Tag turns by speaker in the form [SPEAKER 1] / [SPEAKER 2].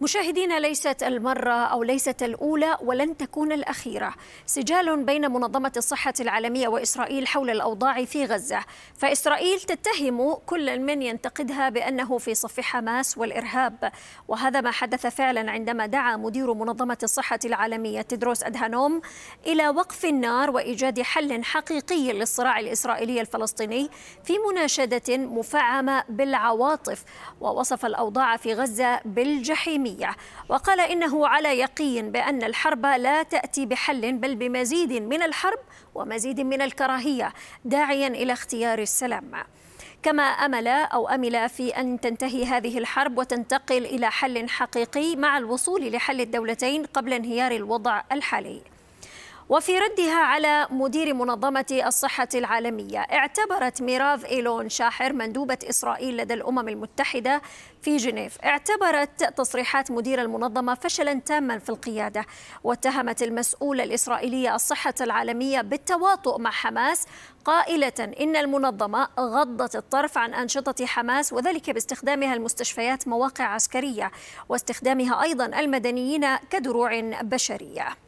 [SPEAKER 1] مشاهدينا ليست المرة أو ليست الأولى ولن تكون الأخيرة سجال بين منظمة الصحة العالمية وإسرائيل حول الأوضاع في غزة فإسرائيل تتهم كل من ينتقدها بأنه في صف حماس والإرهاب وهذا ما حدث فعلا عندما دعا مدير منظمة الصحة العالمية تدروس أدهانوم إلى وقف النار وإيجاد حل حقيقي للصراع الإسرائيلي الفلسطيني في مناشدة مفعمة بالعواطف ووصف الأوضاع في غزة بالجحيم العالمية وقال إنه على يقين بأن الحرب لا تأتي بحل بل بمزيد من الحرب ومزيد من الكراهية داعيا إلى اختيار السلام كما امل او امل في ان تنتهي هذه الحرب وتنتقل الى حل حقيقي مع الوصول لحل الدولتين قبل انهيار الوضع الحالي وفي ردها على مدير منظمة الصحة العالمية اعتبرت ميراف إيلون شاحر مندوبة إسرائيل لدى الأمم المتحدة في جنيف اعتبرت تصريحات مدير المنظمة فشلا تاما في القيادة واتهمت المسؤولة الإسرائيلية الصحة العالمية بالتواطؤ مع حماس قائلة إن المنظمة غضت الطرف عن أنشطة حماس وذلك باستخدامها المستشفيات مواقع عسكرية واستخدامها أيضا المدنيين كدروع بشرية